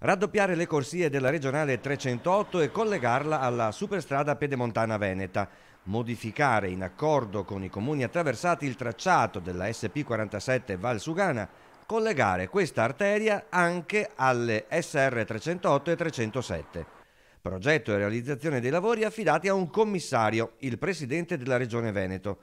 raddoppiare le corsie della regionale 308 e collegarla alla superstrada pedemontana veneta, modificare in accordo con i comuni attraversati il tracciato della SP47 Val Sugana, collegare questa arteria anche alle SR 308 e 307. Progetto e realizzazione dei lavori affidati a un commissario, il presidente della Regione Veneto.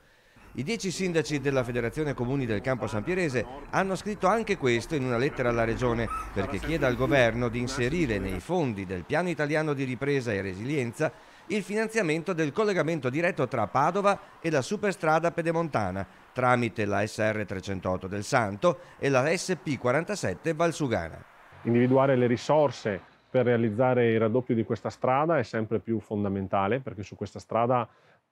I dieci sindaci della Federazione Comuni del Campo San Pierese hanno scritto anche questo in una lettera alla Regione perché chiede al Governo di inserire nei fondi del Piano Italiano di Ripresa e Resilienza il finanziamento del collegamento diretto tra Padova e la superstrada pedemontana tramite la SR 308 del Santo e la SP 47 Valsugana. Individuare le risorse per realizzare il raddoppio di questa strada è sempre più fondamentale perché su questa strada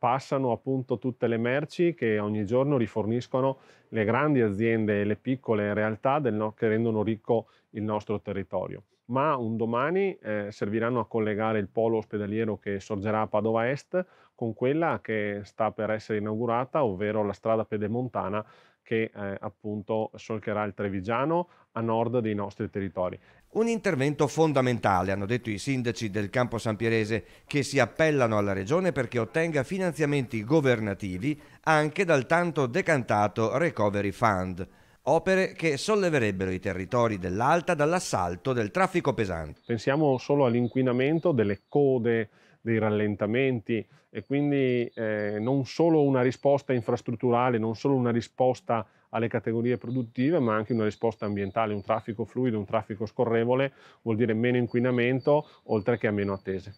passano appunto tutte le merci che ogni giorno riforniscono le grandi aziende e le piccole realtà del, che rendono ricco il nostro territorio ma un domani eh, serviranno a collegare il polo ospedaliero che sorgerà a Padova Est con quella che sta per essere inaugurata, ovvero la strada pedemontana che eh, appunto solcherà il Trevigiano a nord dei nostri territori. Un intervento fondamentale, hanno detto i sindaci del campo sampierese, che si appellano alla regione perché ottenga finanziamenti governativi anche dal tanto decantato Recovery Fund opere che solleverebbero i territori dell'Alta dall'assalto del traffico pesante. Pensiamo solo all'inquinamento delle code, dei rallentamenti e quindi eh, non solo una risposta infrastrutturale, non solo una risposta alle categorie produttive, ma anche una risposta ambientale, un traffico fluido, un traffico scorrevole, vuol dire meno inquinamento, oltre che a meno attese.